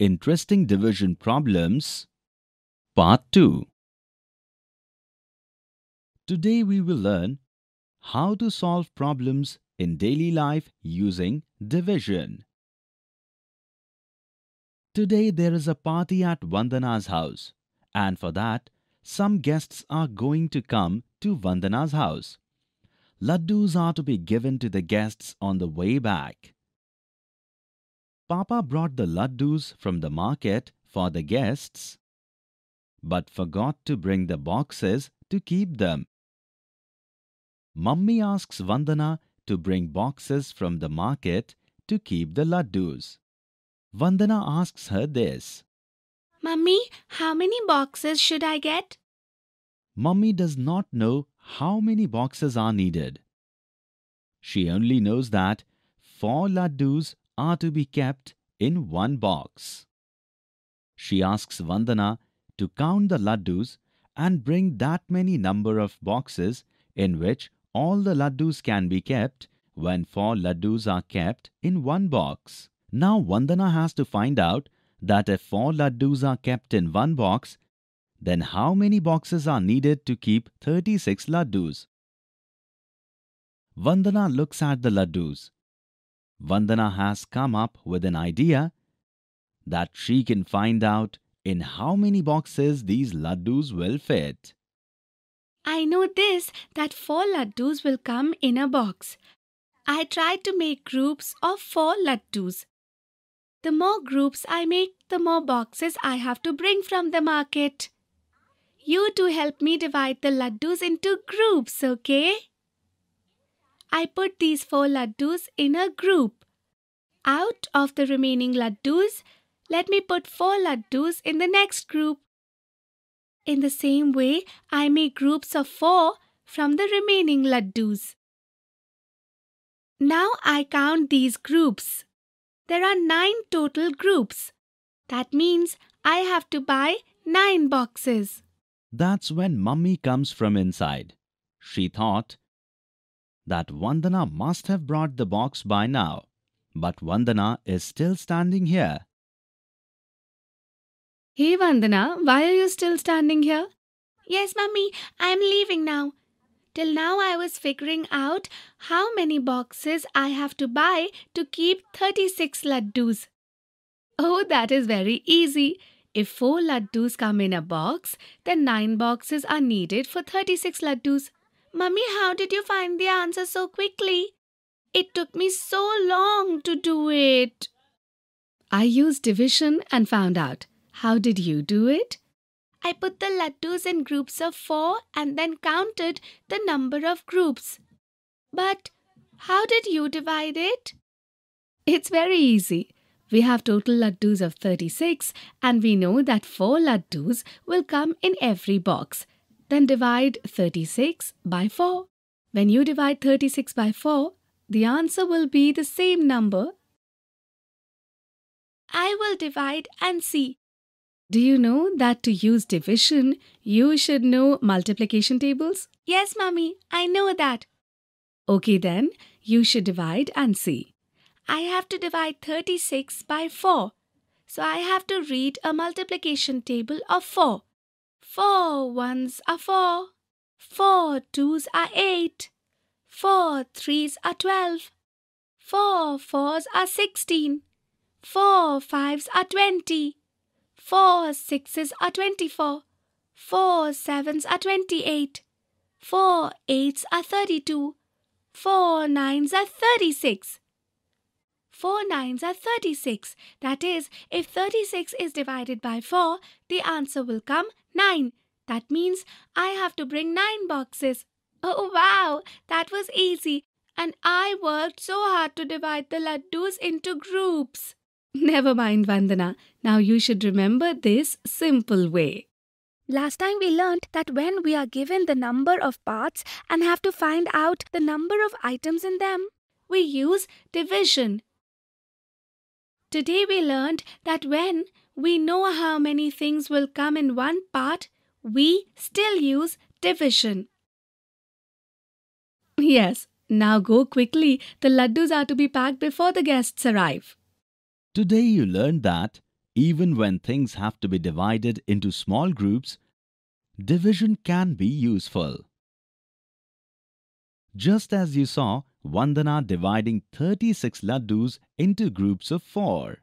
Interesting Division Problems Part 2 Today we will learn how to solve problems in daily life using division. Today there is a party at Vandana's house and for that some guests are going to come to Vandana's house. Laddus are to be given to the guests on the way back. Papa brought the laddus from the market for the guests, but forgot to bring the boxes to keep them. Mummy asks Vandana to bring boxes from the market to keep the laddus. Vandana asks her this. Mummy, how many boxes should I get? Mummy does not know how many boxes are needed. She only knows that four laddus are to be kept in one box. She asks Vandana to count the laddus and bring that many number of boxes in which all the laddus can be kept when four laddus are kept in one box. Now Vandana has to find out that if four laddus are kept in one box, then how many boxes are needed to keep 36 laddus? Vandana looks at the laddus Vandana has come up with an idea that she can find out in how many boxes these laddus will fit. I know this that four laddus will come in a box. I try to make groups of four laddus. The more groups I make, the more boxes I have to bring from the market. You two help me divide the laddus into groups, okay? I put these four laddus in a group. Out of the remaining laddus, let me put four laddus in the next group. In the same way, I make groups of four from the remaining laddus. Now I count these groups. There are nine total groups. That means I have to buy nine boxes. That's when mummy comes from inside. She thought that Vandana must have brought the box by now. But Vandana is still standing here. Hey Vandana, why are you still standing here? Yes, mummy, I'm leaving now. Till now, I was figuring out how many boxes I have to buy to keep 36 laddus. Oh, that is very easy. If 4 laddus come in a box, then 9 boxes are needed for 36 laddus. Mummy, how did you find the answer so quickly? It took me so long to do it. I used division and found out. How did you do it? I put the laddus in groups of four and then counted the number of groups. But how did you divide it? It's very easy. We have total laddus of 36 and we know that 4 laddus will come in every box. Then divide 36 by 4. When you divide 36 by 4, the answer will be the same number. I will divide and see. Do you know that to use division, you should know multiplication tables? Yes, mommy, I know that. Okay then, you should divide and see. I have to divide 36 by 4. So I have to read a multiplication table of 4. Four ones are four. Four twos are eight. Four threes are twelve. Four fours are sixteen. Four fives are twenty. Four sixes are twenty-four. Four sevens are twenty-eight. Four eights are thirty-two. Four nines are thirty-six. 4 nines are 36. That is, if 36 is divided by 4, the answer will come 9. That means I have to bring 9 boxes. Oh wow, that was easy. And I worked so hard to divide the laddus into groups. Never mind, Vandana. Now you should remember this simple way. Last time we learnt that when we are given the number of parts and have to find out the number of items in them, we use division Today we learned that when we know how many things will come in one part, we still use division. Yes, now go quickly. The laddus are to be packed before the guests arrive. Today you learned that even when things have to be divided into small groups, division can be useful. Just as you saw Vandana dividing 36 laddus into groups of four.